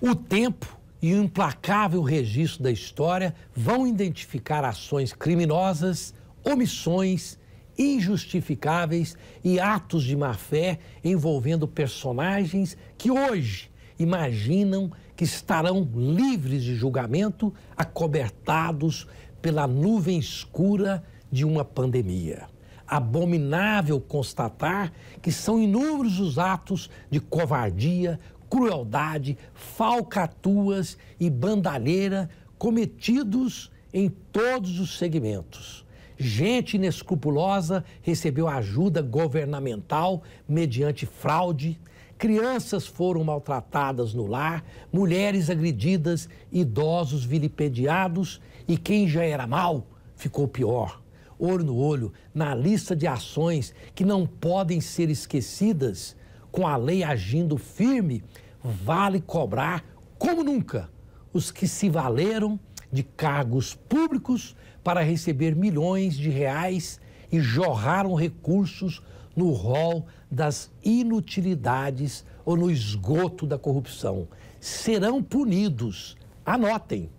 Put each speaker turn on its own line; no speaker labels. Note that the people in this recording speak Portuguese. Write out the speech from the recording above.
O tempo e o implacável registro da história vão identificar ações criminosas, omissões, injustificáveis e atos de má-fé envolvendo personagens que hoje imaginam que estarão livres de julgamento, acobertados pela nuvem escura de uma pandemia abominável constatar que são inúmeros os atos de covardia, crueldade, falcatuas e bandalheira cometidos em todos os segmentos. Gente inescrupulosa recebeu ajuda governamental mediante fraude, crianças foram maltratadas no lar, mulheres agredidas, idosos vilipendiados e quem já era mal ficou pior olho no olho, na lista de ações que não podem ser esquecidas, com a lei agindo firme, vale cobrar como nunca os que se valeram de cargos públicos para receber milhões de reais e jorraram recursos no rol das inutilidades ou no esgoto da corrupção. Serão punidos. Anotem.